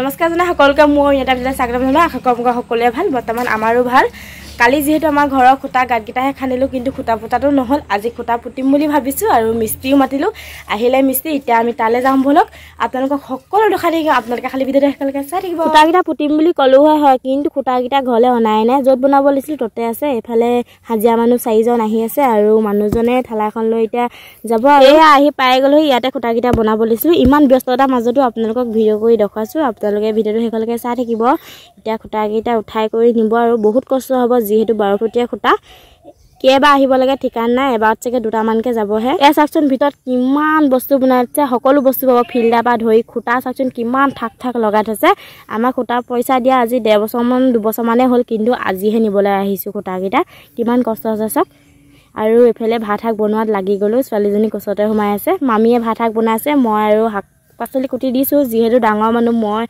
নমস্কাৰ জনাই সকলোকে মোৰ ইয়াতে স্বাগতম জনাওঁ আশা কৰ্মকৰ সকলোৱে ভাল বৰ্তমান আমাৰো ভাল কালি যিহেতু আমাৰ ঘৰৰ খুটা গাঁতকেইটাহে খান্দিলোঁ কিন্তু খুটা পোতাটো নহ'ল আজি খুটা পুতিম বুলি ভাবিছোঁ আৰু মিস্ত্ৰীও মাতিলোঁ আহিলে মিস্ত্ৰী এতিয়া আমি তালৈ যাম বলক আপোনালোকক সকলো দেখা থাকিম আপোনালোকে খালী ভিডিঅ'টো একেলগে চাই থাকিব খুটাকেইটা পুতিম বুলি ক'লোঁ হয় কিন্তু খুটাকেইটা ঘৰলৈ অনাই নাই য'ত বনাব লৈছিলোঁ ততে আছে এইফালে হাজিৰা মানুহ চাৰিজন আহি আছে আৰু মানুহজনে থালাখন লৈ এতিয়া যাব এয়া আহি পাই গ'লোঁ ইয়াতে খুটাকেইটা বনাব লৈছিলোঁ ইমান ব্যস্ততাৰ মাজতো আপোনালোকক ভিডিঅ' কৰি দেখুৱাইছোঁ আপোনালোকে ভিডিঅ'টো শেষলৈকে চাই থাকিব এতিয়া খুটাকেইটা উঠাই কৰি নিব আৰু বহুত কষ্ট হ'ব যিহেতু বাৰফুটীয়া সূতা কেইবা আহিব লাগে ঠিকান নাই এবাৰত চাগে দুটামানকৈ যাবহে এই চাওকচোন ভিতৰত কিমান বস্তু বনাই থৈছে সকলো বস্তু পাব ফিল্টাৰ পৰা ধৰি সূতা চাওকচোন কিমান থাক থাক লগাই থৈছে আমাৰ সূতা পইচা দিয়া আজি ডেৰ বছৰমান দুবছৰমানেই হ'ল কিন্তু আজিহে নিবলৈ আহিছোঁ সূতাকেইটা কিমান কষ্ট আছে চাওক আৰু এইফালে ভাত শাক বনোৱাত লাগি গ'লোঁ ছোৱালীজনী কচতে সোমাই আছে মামীয়ে ভাত শাক বনাইছে মই আৰু শাক পাচলি কুটি দিছোঁ যিহেতু ডাঙৰ মানুহ মই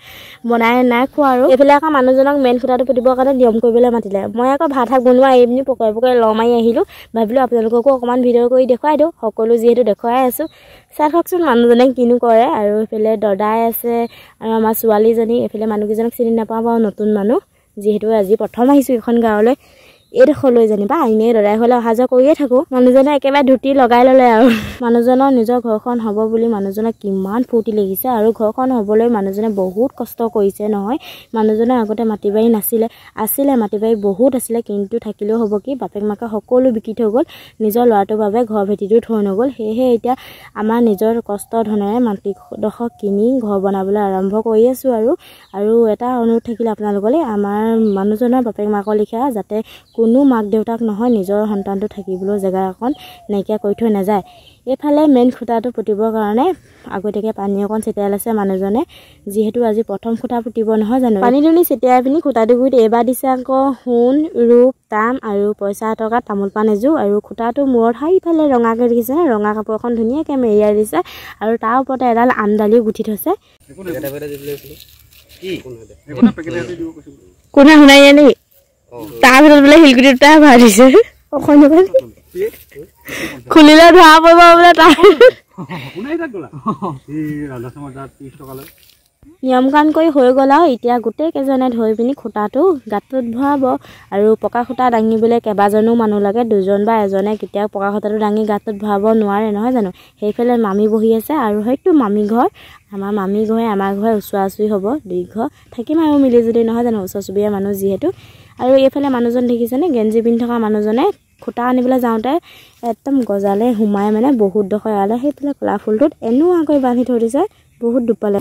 বনাই নাই খোৱা আৰু এইফালে আকৌ মানুহজনক মেইন সূতাটো পুতিবৰ কাৰণে নিয়ম কৰিবলৈ মাতিলে মই আকৌ ভাত শাক বনোৱা এই বুলি পকৰে পকৰে লৰ মাৰি আহিলোঁ ভাবিলোঁ আপোনালোককো অকণমান ভিডিঅ' কৰি দেখুৱাই দিওঁ সকলো যিহেতু দেখুৱাই আছোঁ চাই থাকচোন মানুহজনে কিনো কৰে আৰু এইফালে দদাই আছে আৰু আমাৰ ছোৱালীজনী এইফালে মানুহকেইজনক চিনি নাপাওঁ বাৰু নতুন মানুহ যিহেতু আজি প্ৰথম আহিছোঁ এইখন গাঁৱলৈ এইডোখৰলৈ যেনিবা এনেই ল'ৰাই হ'লে অহা যোৱা কৰিয়ে থাকোঁ মানুহজনে একেবাৰে ধুতি লগাই ল'লে আৰু মানুহজনৰ নিজৰ ঘৰখন হ'ব বুলি মানুহজনক কিমান ফূৰ্তি লাগিছে আৰু ঘৰখন হ'বলৈ মানুহজনে বহুত কষ্ট কৰিছে নহয় মানুহজনৰ আগতে মাটি বাৰী নাছিলে আছিলে মাটি বাৰী বহুত আছিলে কিন্তু থাকিলেও হ'ব কি বাপেক মাকে সকলো বিকি থৈ গ'ল নিজৰ ল'ৰাটোৰ বাবে ঘৰ ভেটিটো থৈ নগ'ল সেয়েহে এতিয়া আমাৰ নিজৰ কষ্ট ধনেৰে মাটিডোখৰ কিনি ঘৰ বনাবলৈ আৰম্ভ কৰি আছোঁ আৰু আৰু এটা অনুৰোধ থাকিলে আপোনালোকলৈ আমাৰ মানুহজনৰ বাপেক মাকৰ লিখা যাতে কোনো কোনো মাক দেউতাক নহয় নিজৰ সন্তানটো থাকিবলৈ জেগা অকণ নাইকিয়া কৰি থৈ নাযায় এইফালে মেইন খুঁটাটো পুতিবৰ কাৰণে আগতীয়াকৈ পানী অকণ ছটিয়াই লৈছে মানুহজনে যিহেতু আজি প্ৰথম খুঁটা পুতিব নহয় জানো পানী দুনি ছটিয়াই পিনি খুঁটাটো গুৰিত এইবাৰ দিছে আকৌ সোণ ৰূপ তাম আৰু পইচা এটকা তামোল পাণ এযোৰ আৰু খুঁটাটো মূৰত হাই ইফালে ৰঙাকৈ দেখিছে ৰঙা কাপোৰ এখন ধুনীয়াকৈ মেৰিয়াই দিছে আৰু তাৰ ওপৰতে এডাল আমদালিও গুঠি থৈছে কোনে শুনাই নেকি তাৰ ভিতৰত বোলে শিলগুটি দুটাই ভাৰিছে খুলিলে ধৰা পৰিব বোলে তাৰ নিয়ম কাম কৰি হৈ গ'ল আৰু এতিয়া গোটেইকেইজনে ধৰি পিনি খুঁটাটো গাঁতটোত ভৰাব আৰু পকা খুঁটা দাঙিবলৈ কেইবাজনো মানুহ লাগে দুজন বা এজনে কেতিয়াও পকা খুটাটো দাঙি গাঁতটোত ভৰাব নোৱাৰে নহয় জানো সেইফালে মামী বহি আছে আৰু সেইটো মামী ঘৰ আমাৰ মামী ঘৰে আমাৰ ঘৰে ওচৰা ওচৰি হ'ব দীৰ্ঘ থাকিম আৰু মিলি যদি নহয় জানো ওচৰ চুবুৰীয়া মানুহ যিহেতু আৰু এইফালে মানুহজন দেখিছেনে গেঞ্জি পিন্ধি থকা মানুহজনে খুটা আনিবলৈ যাওঁতে একদম গজালে সোমাই মানে বহুত দখৰ এৰালে সেইফালে কলা ফুলটোত এনেও আগৈ বান্ধি থৈ দিছে বহুত দুপালে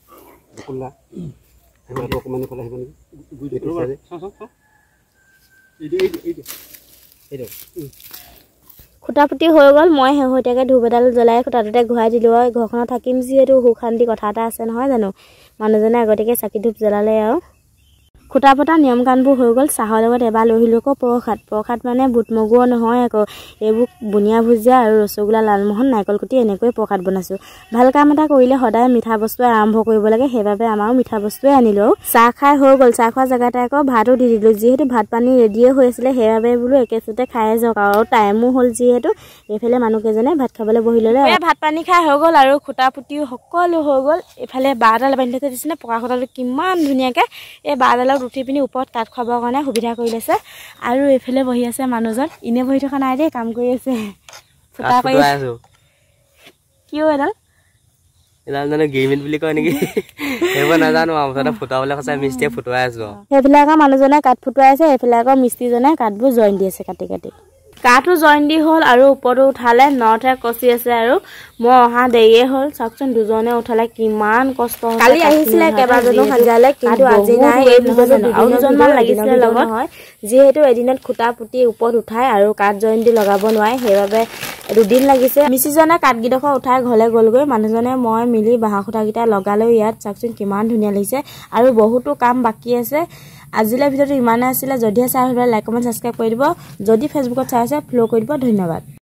খুটা পুতি হৈ গ'ল মই শেহতীয়াকৈ ধূপ এডাল জ্বলাই খুটাটোতে ঘূৰাই দিলোঁ আৰু ঘৰখনত থাকিম যিহেতু সুখ শান্তি কথা এটা আছে নহয় জানো মানুহজনে আগতীয়াকৈ চাকি ধূপ জ্বলালে আৰু খুটা পতা নিয়ম কাণবোৰ হৈ গ'ল চাহৰ লগত এবাৰ লৈ আহিলোঁ আকৌ প্ৰসাদ প্ৰসাদ মানে বুট বুটমগুৰ নহয় আকৌ এইবোৰ বুনিয়া ভুজিয়া আৰু ৰসগোল্লা লালমোহন নাৰিকল কুটি এনেকৈয়ে প্ৰসাদ বনাইছোঁ ভাল কাম এটা কৰিলে সদায় মিঠা বস্তুৱে আৰম্ভ কৰিব লাগে সেইবাবে আমাৰো মিঠা বস্তুৱে আনিলোঁ আৰু চাহ খাই হৈ গ'ল চাহ খোৱা জেগাতে আকৌ ভাতো দি দিলোঁ যিহেতু ভাত পানী ৰেডিয়ে হৈ আছিলে সেইবাবে বোলো একেচতে খায়ে যাওক আৰু টাইমো হ'ল যিহেতু এইফালে মানুহকেইজনে ভাত খাবলৈ বহি ল'লে ভাত পানী খাই হৈ গ'ল আৰু খুটা পুতিও সকলো হৈ গ'ল এইফালে বাঁহডাল বান্ধি থৈছে দিছিলে পকা খুটাটো কিমান ধুনীয়াকৈ এই বাঁহডালক ধুনীয়াকৈ উঠি পিনি ওপৰত তাঁত খোৱাবৰ কাৰণে সুবিধা কৰি লৈছে আৰু এইফালে বহি আছে মানুহজন এনেই বহি থকা নাই দেই কাম কৰি আছে কিয় এডাল সেইবিলাকৰ মানুহজনে কাঠ ফুটুৱাই আছে সেইবিলাকৰ মিস্ত্ৰীজনে কাঠবোৰ জইন দি আছে কাটি কাটি কাঠো জইন দি হ'ল আৰু ওপৰতো উঠালে নৰ্থে কচি আছে আৰু মই অহা দেৰিয়ে হ'ল চাওকচোন দুজনে উঠালে কিমান কষ্ট কালি আহিছিলে কেইবাজনো সাজালে কিন্তু আজি নাই দুজনমান লাগিছিলে লগত হয় যিহেতু এদিনত খুটা পুতি ওপৰত উঠাই আৰু কাঠ জইন দি লগাব নোৱাৰে সেইবাবে দুদিন লাগিছে মিচিজনে কাঠকেইডোখৰ উঠাই ঘৰলৈ গ'লগৈ মানুহজনে মই মিলি বাঁহ খুটাকেইটা লগালৈ ইয়াত চাওকচোন কিমান ধুনীয়া লাগিছে আৰু বহুতো কাম বাকী আছে আজিলৈ ভিডিঅ'টো ইমানেই আছিলে যদিহে চাই ভাল লাগে লাইক কমেণ্ট ছাবস্ক্ৰাইব কৰি দিব যদি ফেচবুকত চাই আছে ফ'ল' কৰি দিব ধন্যবাদ